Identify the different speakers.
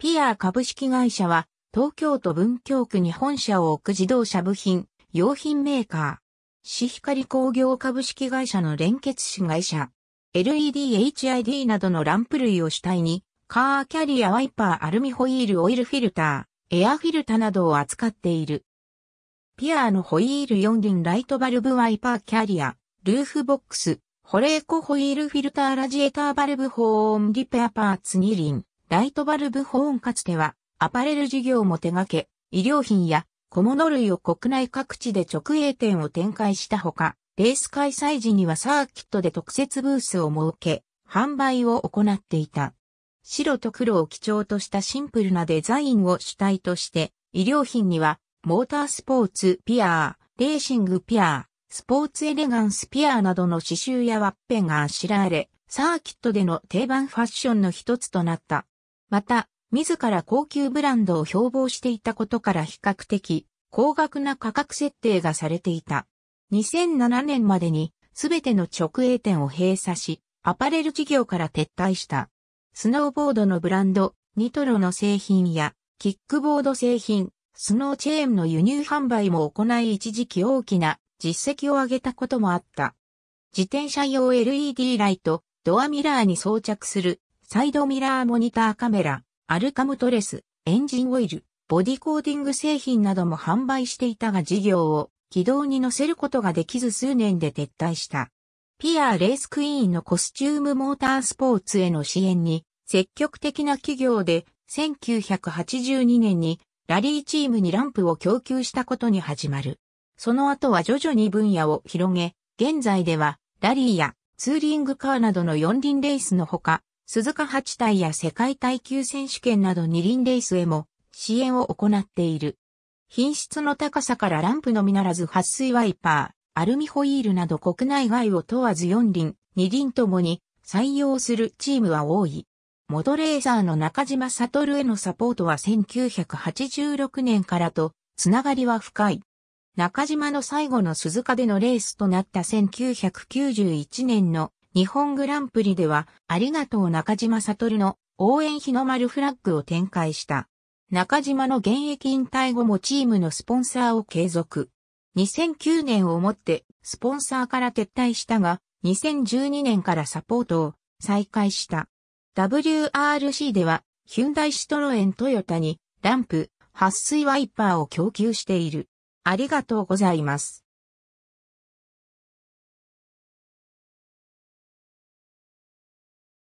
Speaker 1: ピアー株式会社は、東京都文京区に本社を置く自動車部品、用品メーカー。シヒカリ工業株式会社の連結子会社。LED-HID などのランプ類を主体に、カーキャリアワイパーアルミホイールオイルフィルター、エアフィルタなどを扱っている。ピアーのホイール4輪ライトバルブワイパーキャリア、ルーフボックス、ホレーコホイールフィルターラジエーターバルブ保温リペアパーツ2輪、ライトバルブホーンかつてはアパレル事業も手掛け、医療品や小物類を国内各地で直営店を展開したほか、レース開催時にはサーキットで特設ブースを設け、販売を行っていた。白と黒を基調としたシンプルなデザインを主体として、医療品には、モータースポーツピアー、レーシングピアー、スポーツエレガンスピアーなどの刺繍やワッペンがあしらわれ、サーキットでの定番ファッションの一つとなった。また、自ら高級ブランドを標榜していたことから比較的高額な価格設定がされていた。2007年までにすべての直営店を閉鎖し、アパレル事業から撤退した。スノーボードのブランド、ニトロの製品や、キックボード製品、スノーチェーンの輸入販売も行い一時期大きな実績を上げたこともあった。自転車用 LED ライト、ドアミラーに装着するサイドミラーモニターカメラ、アルカムトレス、エンジンオイル、ボディコーティング製品なども販売していたが事業を軌道に乗せることができず数年で撤退した。ピアーレースクイーンのコスチュームモータースポーツへの支援に積極的な企業で1982年にラリーチームにランプを供給したことに始まる。その後は徐々に分野を広げ、現在ではラリーやツーリングカーなどの四輪レースのほか、鈴鹿八体や世界耐久選手権など二輪レースへも支援を行っている。品質の高さからランプのみならず撥水ワイパー、アルミホイールなど国内外を問わず四輪、二輪ともに採用するチームは多い。元レーサーの中島悟へのサポートは1986年からと、つながりは深い。中島の最後の鈴鹿でのレースとなった1991年の日本グランプリでは、ありがとう中島悟の応援日の丸フラッグを展開した。中島の現役引退後もチームのスポンサーを継続。2009年をもってスポンサーから撤退したが、2012年からサポートを再開した。WRC では、ヒュンダイシトロエントヨタにランプ、撥水ワイパーを供給している。ありがとうございます。